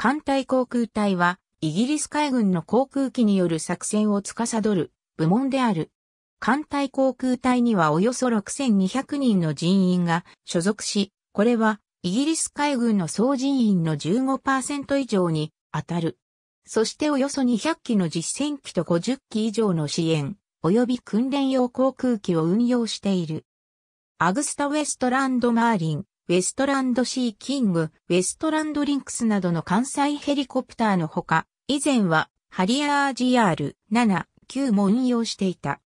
艦隊航空隊は、イギリス海軍の航空機による作戦を司る部門である。艦隊航空隊にはおよそ6200人の人員が所属し、これはイギリス海軍の総人員の15%以上に当たる。そしておよそ200機の実戦機と50機以上の支援、及び訓練用航空機を運用している。アグスタ・ウェストランド・マーリン、ウェストランドシーキング、ウェストランドリンクスなどの関西ヘリコプターのほか、以前はハリアー GR7、9も運用していた。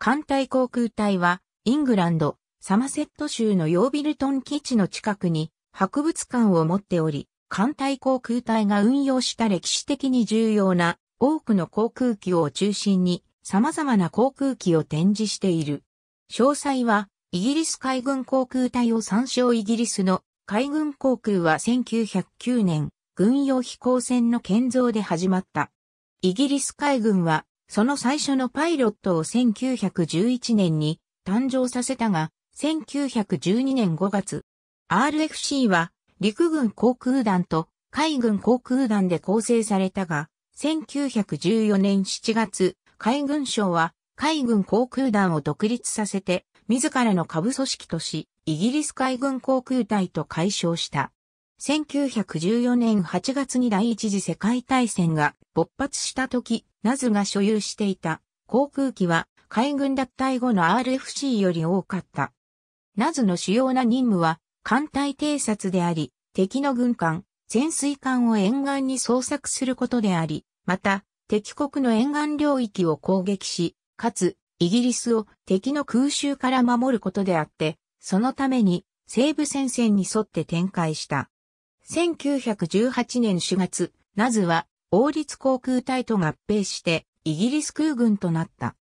艦隊航空隊は、イングランド、サマセット州のヨービルトン基地の近くに博物館を持っており、艦隊航空隊が運用した歴史的に重要な多くの航空機を中心に様々な航空機を展示している。詳細はイギリス海軍航空隊を参照イギリスの海軍航空は1909年、軍用飛行船の建造で始まった。イギリス海軍は、その最初のパイロットを1911年に誕生させたが、1912年5月、RFC は陸軍航空団と海軍航空団で構成されたが、1914年7月、海軍省は海軍航空団を独立させて自らの下部組織とし、イギリス海軍航空隊と解消した。1914年8月に第一次世界大戦が勃発した時、ナズが所有していた航空機は海軍脱退後の RFC より多かった。ナズの主要な任務は艦隊偵察であり、敵の軍艦、潜水艦を沿岸に捜索することであり、また、敵国の沿岸領域を攻撃し、かつ、イギリスを敵の空襲から守ることであって、そのために西部戦線に沿って展開した。1918年4月、ナズは王立航空隊と合併してイギリス空軍となった。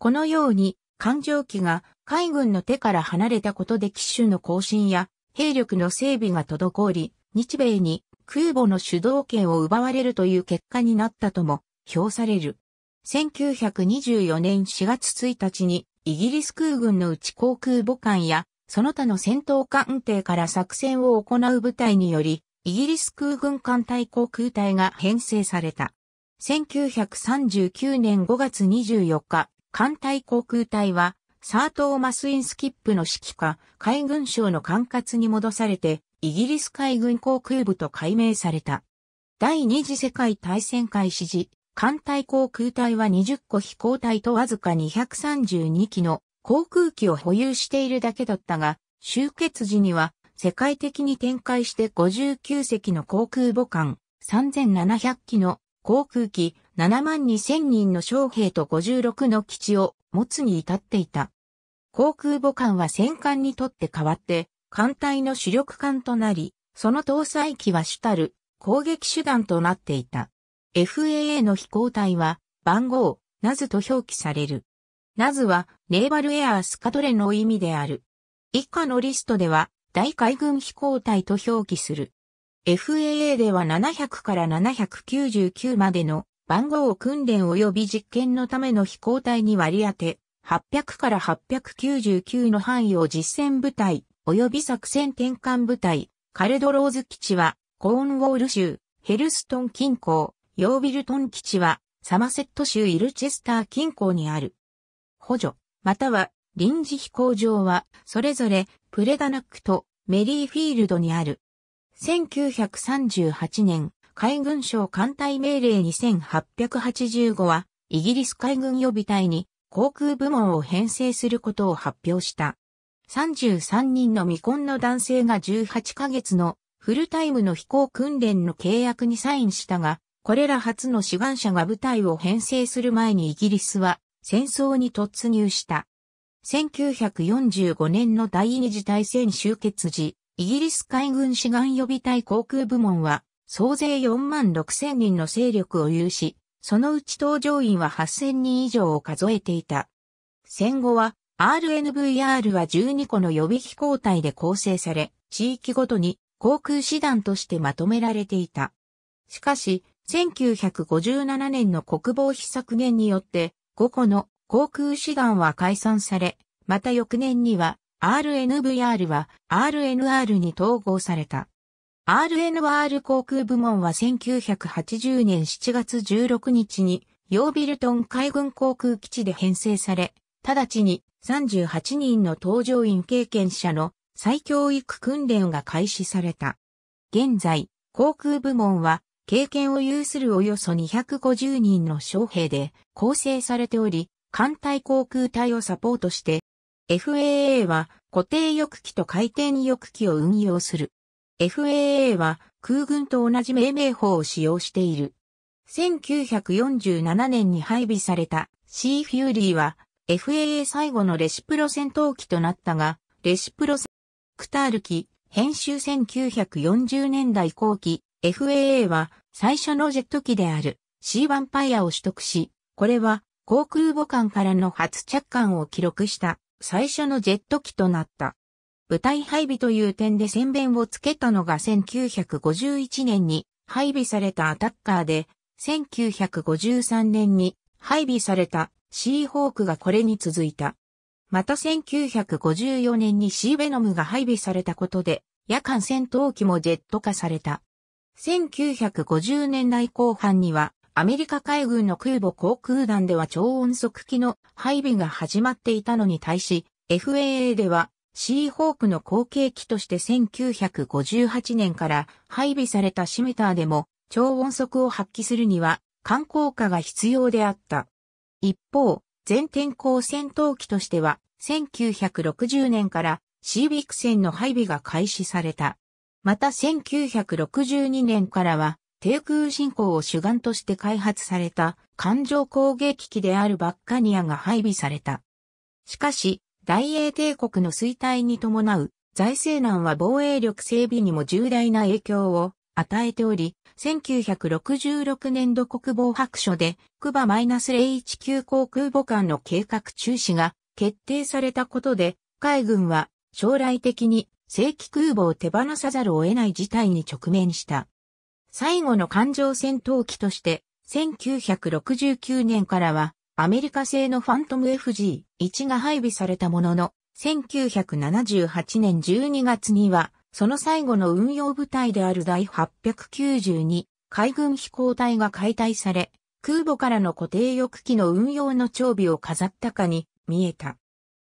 このように艦上機が海軍の手から離れたことで機種の更新や兵力の整備が滞り、日米に空母の主導権を奪われるという結果になったとも評される。1924年4月1日にイギリス空軍の内航空母艦やその他の戦闘艦艇から作戦を行う部隊により、イギリス空軍艦隊航空隊が編成された。1939年5月24日、艦隊航空隊は、サートーマスインスキップの指揮下、海軍省の管轄に戻されて、イギリス海軍航空部と改名された。第二次世界大戦開始時、艦隊航空隊は20個飛行隊とわずか232機の航空機を保有しているだけだったが、終結時には世界的に展開して59隻の航空母艦、3700機の航空機、7万2000人の将兵と56の基地を持つに至っていた。航空母艦は戦艦にとって代わって、艦隊の主力艦となり、その搭載機は主たる攻撃手段となっていた。FAA の飛行体は番号、ナズと表記される。ナズはネーバルエアースカトレの意味である。以下のリストでは大海軍飛行隊と表記する。FAA では700から799までの番号を訓練及び実験のための飛行隊に割り当て、800から899の範囲を実戦部隊及び作戦転換部隊、カルドローズ基地はコーンウォール州、ヘルストン近郊、ヨービルトン基地は、サマセット州イルチェスター近郊にある。補助、または臨時飛行場は、それぞれプレダナックとメリーフィールドにある。1938年、海軍省艦隊命令2885は、イギリス海軍予備隊に航空部門を編成することを発表した。33人の未婚の男性が18ヶ月のフルタイムの飛行訓練の契約にサインしたが、これら初の志願者が部隊を編成する前にイギリスは戦争に突入した。1945年の第二次大戦終結時、イギリス海軍志願予備隊航空部門は総勢4万6千人の勢力を有し、そのうち搭乗員は8千人以上を数えていた。戦後は RNVR は12個の予備飛行隊で構成され、地域ごとに航空師団としてまとめられていた。しかし、1957年の国防費削減によって5個の航空士団は解散され、また翌年には RNVR は RNR に統合された。RNR 航空部門は1980年7月16日にヨービルトン海軍航空基地で編成され、直ちに38人の搭乗員経験者の再教育訓練が開始された。現在、航空部門は経験を有するおよそ250人の将兵で構成されており、艦隊航空隊をサポートして、FAA は固定翼機と回転翼機を運用する。FAA は空軍と同じ命名法を使用している。1947年に配備されたシーフューリーは FAA 最後のレシプロ戦闘機となったが、レシプロ戦クタール機、編集1940年代後期、FAA は最初のジェット機である C バンパイアを取得し、これは航空母艦からの初着艦を記録した最初のジェット機となった。部隊配備という点で宣弁をつけたのが1951年に配備されたアタッカーで、1953年に配備されたシーホークがこれに続いた。また1954年にシーベノムが配備されたことで、夜間戦闘機もジェット化された。1950年代後半には、アメリカ海軍の空母航空団では超音速機の配備が始まっていたのに対し、FAA では、シーホークの後継機として1958年から配備されたシメターでも超音速を発揮するには観光化が必要であった。一方、全天候戦闘機としては1960年からシービク戦の配備が開始された。また1962年からは、低空進行を主眼として開発された艦上攻撃機であるバッカニアが配備された。しかし、大英帝国の衰退に伴う財政難は防衛力整備にも重大な影響を与えており、1966年度国防白書で、クバ -019 航空母艦の計画中止が決定されたことで、海軍は将来的に正規空母を手放さざるを得ない事態に直面した。最後の艦上戦闘機として、1969年からは、アメリカ製のファントム FG1 が配備されたものの、1978年12月には、その最後の運用部隊である第892海軍飛行隊が解体され、空母からの固定翼機の運用の長備を飾ったかに見えた。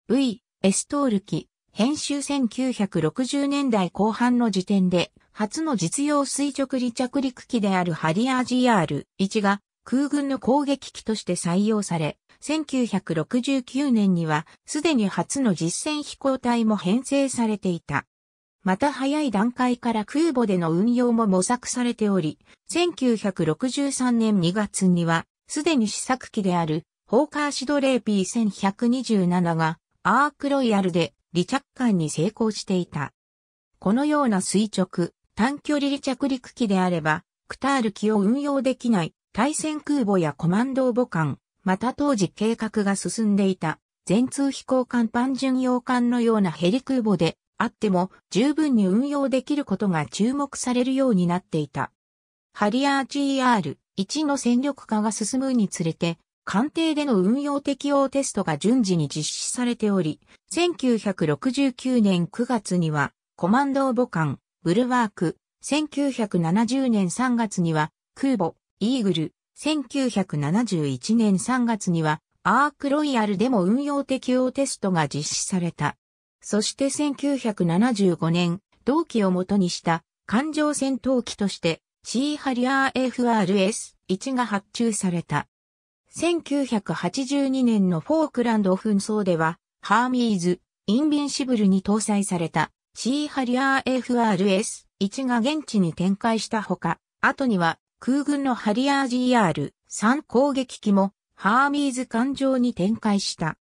V、エストール機、編集1960年代後半の時点で、初の実用垂直離着陸機であるハリアー GR1 が空軍の攻撃機として採用され、1969年にはすでに初の実戦飛行隊も編成されていた。また早い段階から空母での運用も模索されており、1963年2月には、すでに試作機である、ホーカーシドレーピー1127が、アークロイヤルで離着艦に成功していた。このような垂直、短距離離着陸機であれば、クタール機を運用できない対戦空母やコマンド母艦、また当時計画が進んでいた全通飛行艦パン巡洋艦のようなヘリ空母であっても十分に運用できることが注目されるようになっていた。ハリアー GR1 の戦力化が進むにつれて官邸での運用適用テストが順次に実施されており、1969年9月には、コマンドー母艦、ブルワーク、1970年3月には、空母、イーグル、1971年3月には、アークロイヤルでも運用適用テストが実施された。そして1975年、同期をもとにした艦上戦闘機として C ハリアー FRS1 が発注された。1982年のフォークランド紛争では、ハーミーズ、インビンシブルに搭載された C ハリアー FRS-1 が現地に展開したほか、後には空軍のハリアー GR-3 攻撃機もハーミーズ艦上に展開した。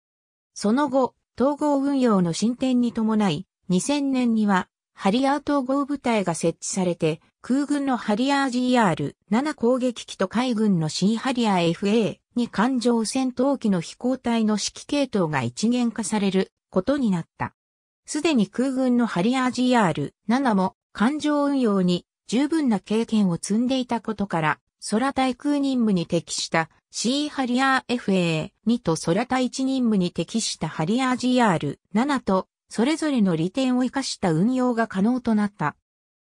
その後、統合運用の進展に伴い、2000年にはハリアー統合部隊が設置されて、空軍のハリアー GR7 攻撃機と海軍の C ハリアー FA に艦上戦闘機の飛行隊の指揮系統が一元化されることになった。すでに空軍のハリアー GR7 も艦上運用に十分な経験を積んでいたことから、空対空任務に適した C ハリアー FA2 と空対地任務に適したハリアー GR7 とそれぞれの利点を活かした運用が可能となった。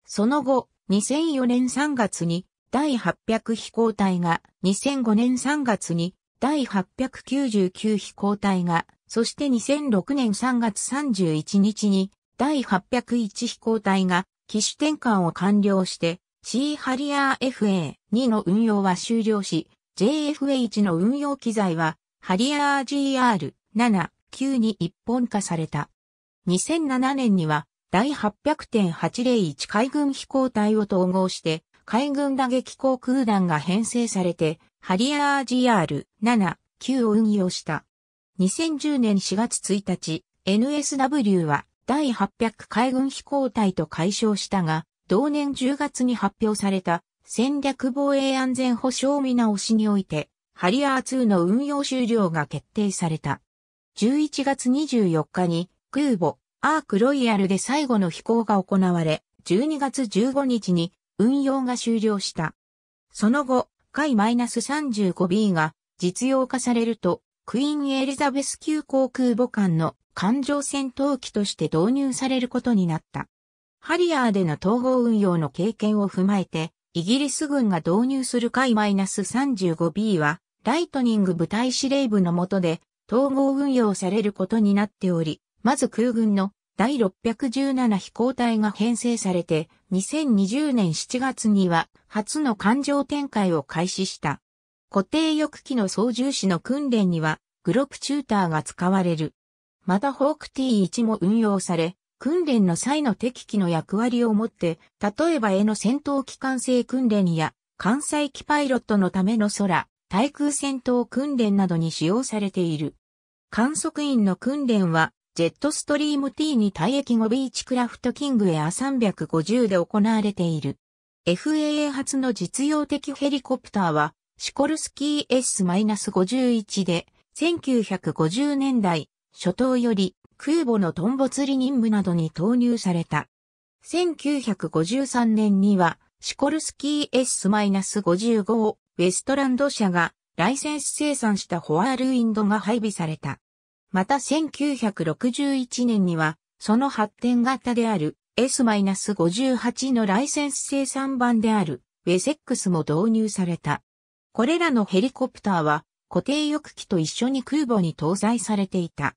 その後、2004年3月に第800飛行隊が、2005年3月に第899飛行隊が、そして2006年3月31日に第801飛行隊が機種転換を完了して C ハリアー FA2 の運用は終了し JFA1 の運用機材はハリアー GR7 9に一本化された。2007年には第800.801海軍飛行隊を統合して、海軍打撃航空団が編成されて、ハリアー GR7、9を運用した。2010年4月1日、NSW は第800海軍飛行隊と解消したが、同年10月に発表された戦略防衛安全保障見直しにおいて、ハリアー2の運用終了が決定された。11月24日に空母アークロイヤルで最後の飛行が行われ、12月15日に運用が終了した。その後、海 -35B が実用化されると、クイーン・エリザベス級航空母艦の艦上戦闘機として導入されることになった。ハリアーでの統合運用の経験を踏まえて、イギリス軍が導入する海 -35B は、ライトニング部隊司令部の下で統合運用されることになっており、まず空軍の第617飛行隊が編成されて、2020年7月には初の艦上展開を開始した。固定翼機の操縦士の訓練には、グロップチューターが使われる。またホーク T1 も運用され、訓練の際の敵機の役割を持って、例えば絵の戦闘機関制訓練や、艦載機パイロットのための空、対空戦闘訓練などに使用されている。観測員の訓練は、ジェットストリーム t に退役後ビーチクラフトキングエア350で行われている。FAA 初の実用的ヘリコプターは、シコルスキー S-51 で、1950年代、初頭より空母のトンボ釣り任務などに投入された。1953年には、シコルスキー S-55 をウェストランド社がライセンス生産したホアールウィンドが配備された。また1961年には、その発展型である S-58 のライセンス生産版であるウェセックスも導入された。これらのヘリコプターは固定翼機と一緒に空母に搭載されていた。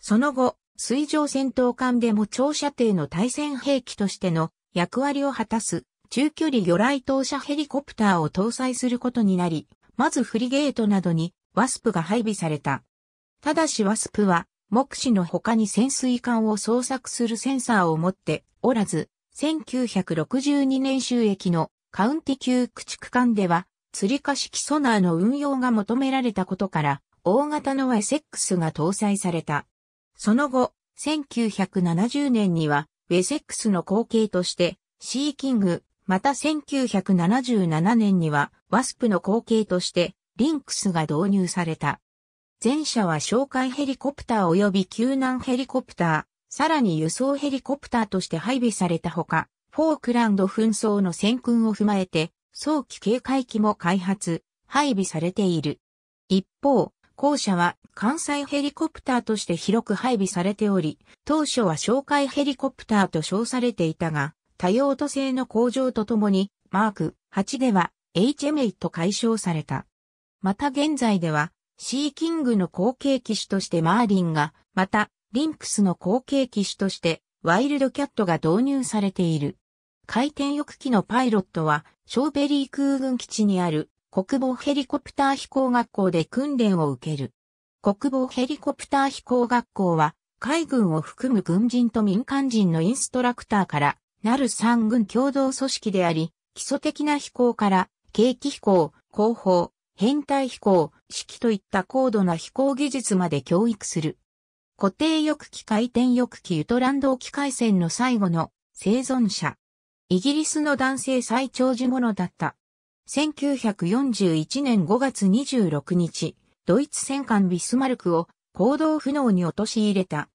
その後、水上戦闘艦でも長射程の対戦兵器としての役割を果たす中距離魚雷投射ヘリコプターを搭載することになり、まずフリゲートなどにワスプが配備された。ただしワスプは、目視の他に潜水艦を捜索するセンサーを持っておらず、1962年収益のカウンティ級駆逐艦では、釣り化式ソナーの運用が求められたことから、大型のセックスが搭載された。その後、1970年には、ウェセックスの後継として、シーキング、また1977年には、ワスプの後継として、リンクスが導入された。前者は哨戒ヘリコプター及び救難ヘリコプター、さらに輸送ヘリコプターとして配備されたほか、フォークランド紛争の戦訓を踏まえて、早期警戒機も開発、配備されている。一方、後者は関西ヘリコプターとして広く配備されており、当初は哨戒ヘリコプターと称されていたが、多用途性の向上とともに、マーク8では h m a と解消された。また現在では、シーキングの後継機種としてマーリンが、また、リンクスの後継機種として、ワイルドキャットが導入されている。回転翼機のパイロットは、ショーベリー空軍基地にある国防ヘリコプター飛行学校で訓練を受ける。国防ヘリコプター飛行学校は、海軍を含む軍人と民間人のインストラクターから、なる三軍共同組織であり、基礎的な飛行から、景気飛行、後方、変態飛行、式といった高度な飛行技術まで教育する。固定翼機回転翼機ユトランド機回線の最後の生存者。イギリスの男性最長寿者だった。1941年5月26日、ドイツ戦艦ビスマルクを行動不能に陥れた。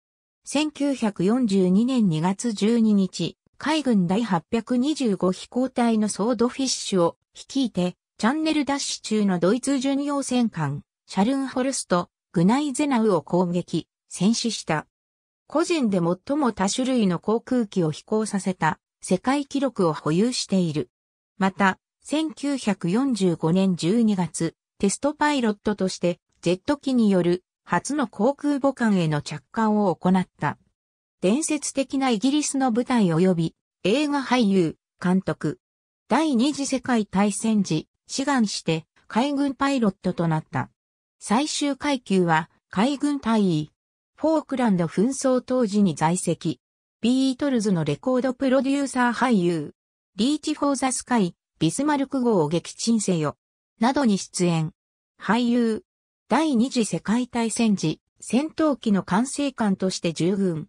1942年2月12日、海軍第825飛行隊のソードフィッシュを率いてチャンネルダッシュ中のドイツ巡洋戦艦、シャルンホルスト、グナイゼナウを攻撃、戦死した。個人で最も多種類の航空機を飛行させた世界記録を保有している。また、1945年12月、テストパイロットとしてジェット機による初の航空母艦への着艦を行った。伝説的なイギリスの舞台及び映画俳優、監督。第二次世界大戦時、志願して海軍パイロットとなった。最終階級は海軍大尉。フォークランド紛争当時に在籍。ビートルズのレコードプロデューサー俳優。リーチ・フォー・ザ・スカイ、ビスマルク号を撃沈せよ。などに出演。俳優。第二次世界大戦時、戦闘機の管制官として従軍。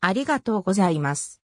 ありがとうございます。